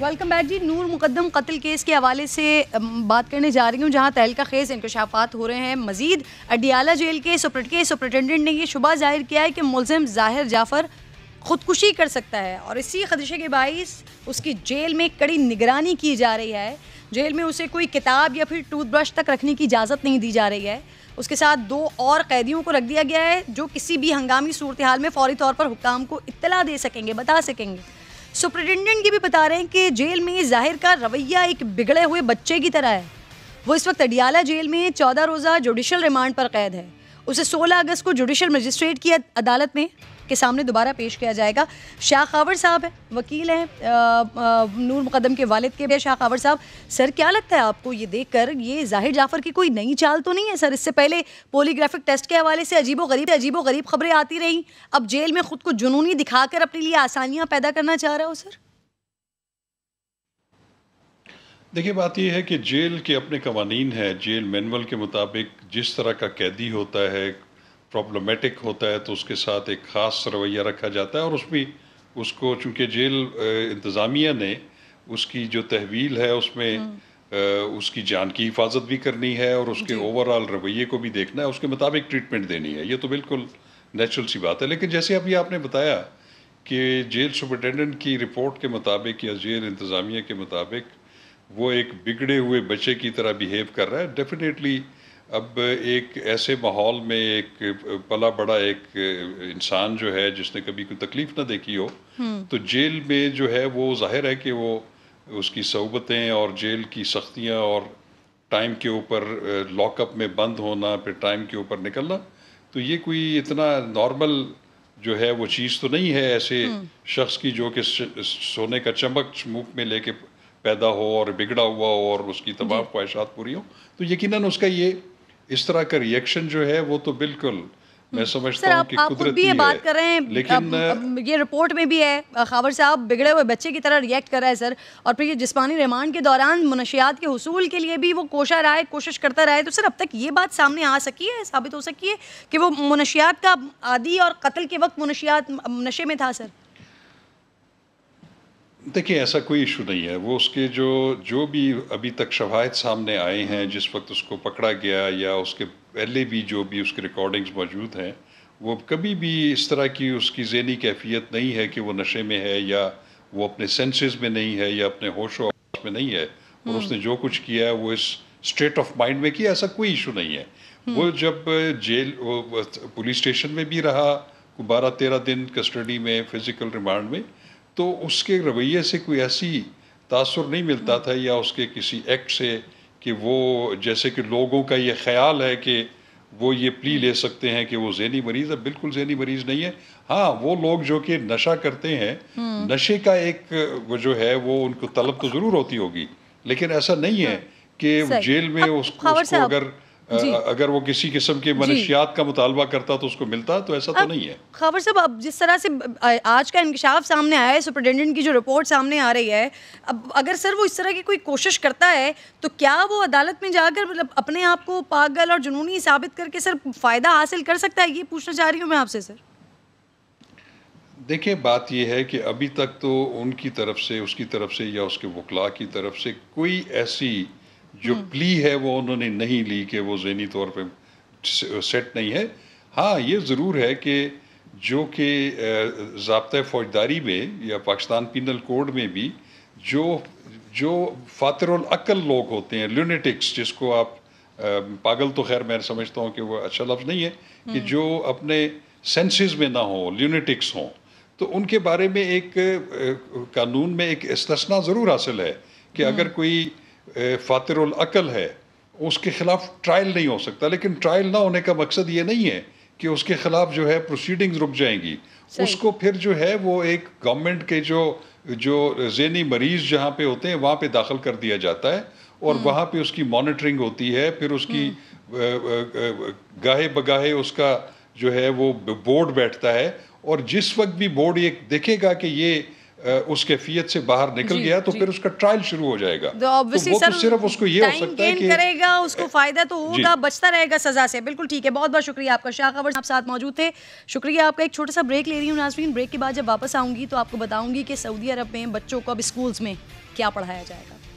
Welcome back जी नूर मुकदम कत्ल case के हवाले से बात करने जा रही हूँ जहाँ तहलका खेज इंकशाफात हो रहे हैं मजीद अडियाला जेल के सुप्रट के सुप्रिटेंडेंट ने यह शुबा जाहिर किया है कि मुलम जाहिर जाफ़र ख़ुदकुशी कर सकता है और इसी खदशे के बायस उसकी जेल में कड़ी निगरानी की जा रही है जेल में उसे कोई किताब या फिर टूथब्रश तक रखने की इजाज़त नहीं दी जा रही है उसके साथ दो और कैदियों को रख दिया गया है जो किसी भी हंगामी सूरत हाल में फौरी तौर पर हुकाम को इतला दे सकेंगे बता सकेंगे सुप्रिटेंडेंट ये भी बता रहे हैं कि जेल में जाहिर का रवैया एक बिगड़े हुए बच्चे की तरह है वो इस वक्त अडियाला जेल में चौदह रोज़ा जुडिशल रिमांड पर कैद है उसे 16 अगस्त को जुडिशल मजिस्ट्रेट की अदालत में के सामने दोबारा पेश किया जाएगा शाह खावर साहब है वकील हैं नूर मुकदम के वालिद के भी शाह खावर साहब सर क्या लगता है आपको ये देख कर ये जाहिर जाफ़र की कोई नई चाल तो नहीं है सर इससे पहले पोलीग्राफिक टेस्ट के हवाले से अजीबो गरीब अजीबो गरीब खबरें आती रहीं अब जेल में ख़ुद को जुनूनी दिखाकर अपने लिए आसानियाँ पैदा करना चाह रहा हो सर देखिए बात यह है कि जेल के अपने कवानीन है जेल मैनुअल के मुताबिक जिस तरह का कैदी होता है प्रॉब्लमेटिक होता है तो उसके साथ एक ख़ास रवैया रखा जाता है और उसमें उसको चूँकि जेल इंतज़ामिया ने उसकी जो तहवील है उसमें हम्म। उसकी जान की हिफाजत भी करनी है और उसके ओवरऑल रवैये को भी देखना है उसके मुताबिक ट्रीटमेंट देनी है ये तो बिल्कुल नेचुरल सी बात है लेकिन जैसे अभी आपने बताया कि जेल सुपरटेंडेंट की रिपोर्ट के मुताबिक या जेल इंतज़ामिया के मुताबिक वो एक बिगड़े हुए बच्चे की तरह बिहेव कर रहा है डेफिनेटली अब एक ऐसे माहौल में एक पला बड़ा एक इंसान जो है जिसने कभी कोई तकलीफ ना देखी हो हम्म। तो जेल में जो है वो जाहिर है कि वो उसकी सहूबतें और जेल की सख्तियाँ और टाइम के ऊपर लॉकअप में बंद होना फिर टाइम के ऊपर निकलना तो ये कोई इतना नॉर्मल जो है वो चीज़ तो नहीं है ऐसे हम्म। शख्स की जो कि सोने का चमक मुख में लेके पैदा हो और बिगड़ा हुआ हो और उसकी तमाम ख्वाहिशात पूरी हो तो यकीनन उसका ये इस तरह का रिएक्शन जो है वो तो बिल्कुल हम्म। मैं समझता हूँ कि आप खुद भी ये बात कर रहे हैं लेकिन अब, अब ये रिपोर्ट में भी है खावर साहब बिगड़े हुए बच्चे की तरह रिएक्ट कर रहा है सर और फिर ये जिसमानी रिमांड के दौरान मनशियात के हसूल के लिए भी वो कोशा रहा है कोशिश करता रहा है तो सर अब तक ये बात सामने आ सकी है साबित हो सकी है कि वो मनशियात का आदि और कत्ल के वक्त मनशियात नशे में था सर देखिए ऐसा कोई इशू नहीं है वो उसके जो जो भी अभी तक शवाहद सामने आए हैं जिस वक्त उसको पकड़ा गया या उसके पहले भी जो भी उसके रिकॉर्डिंग्स मौजूद हैं वो कभी भी इस तरह की उसकी जहनी कैफियत नहीं है कि वो नशे में है या वो अपने सेंसेस में नहीं है या अपने होश वाश में नहीं है और हम्म। उसने जो कुछ किया है वो इस स्टेट ऑफ माइंड में किया ऐसा कोई इशू नहीं है हम्म। वो जब जेल पुलिस स्टेशन में भी रहा बारह तेरह दिन कस्टडी में फिजिकल रिमांड में तो उसके रवैये से कोई ऐसी तासर नहीं मिलता था या उसके किसी एक्ट से कि वो जैसे कि लोगों का ये ख्याल है कि वो ये प्ली ले सकते हैं कि वो जहनी मरीज़ है बिल्कुल जहनी मरीज़ नहीं है हाँ वो लोग जो कि नशा करते हैं हम्म। नशे का एक वो जो है वो उनको तलब तो ज़रूर होती होगी लेकिन ऐसा नहीं है हाँ। कि जेल में उसको, उसको अगर अगर वो किसी किस्म के मनशियात का मुतालबा करता तो उसको मिलता तो ऐसा तो नहीं है खबर साहब अब जिस तरह से आज का इंकशाफ सामने आया है सुप्रिटेंडेंट की जो रिपोर्ट सामने आ रही है अब अगर सर वो इस तरह की कोई कोशिश करता है तो क्या वो अदालत में जाकर मतलब अपने आप को पागल और जुनूनी साबित करके सर फ़ायदा हासिल कर सकता है ये पूछना चाह रही हूँ मैं आपसे सर देखिए बात यह है कि अभी तक तो उनकी तरफ से उसकी तरफ से या उसके वकला की तरफ से कोई ऐसी जो हम्म। प्ली है वो उन्होंने नहीं ली कि वो जहनी तौर पे सेट नहीं है हाँ ये ज़रूर है कि जो कि जबता फौजदारी में या पाकिस्तान पिनल कोड में भी जो जो अक्ल लोग होते हैं ल्यूनेटिक्स जिसको आप पागल तो खैर मैं समझता हूँ कि वो अच्छा लफ्ज़ नहीं है कि हम्म। जो अपने सेंसेस में ना हो ल्यूनेटिक्स हों तो उनके बारे में एक कानून में एक इस्तना ज़रूर हासिल है कि हम्म। अगर कोई फातिर अकल है उसके ख़िलाफ़ ट्रायल नहीं हो सकता लेकिन ट्रायल ना होने का मकसद ये नहीं है कि उसके ख़िलाफ़ जो है प्रोसीडिंग्स रुक जाएंगी उसको फिर जो है वो एक गवर्नमेंट के जो जो ज़ैनी मरीज़ जहाँ पे होते हैं वहाँ पे दाखिल कर दिया जाता है और हम्म। वहाँ पे उसकी मॉनिटरिंग होती है फिर उसकी हम्म। गाहे बगाहे उसका जो है वो बोर्ड बैठता है और जिस वक्त भी बोर्ड ये देखेगा कि ये उस कैफियत से बाहर निकल गया तो फिर उसका ट्रायल शुरू हो जाएगा तो वो तो सिर्फ उसको ये हो सकता है कि करेगा उसको फायदा तो होगा बचता रहेगा सजा से बिल्कुल ठीक है बहुत बहुत शुक्रिया आपका शाह खबर आप साथ मौजूद थे शुक्रिया आपका एक छोटा सा ब्रेक ले रही हूँ नाजरीन ब्रेक के बाद जब वापस आऊंगी तो आपको बताऊंगी कि सऊदी अरब में बच्चों को अब स्कूल्स में क्या पढ़ाया जाएगा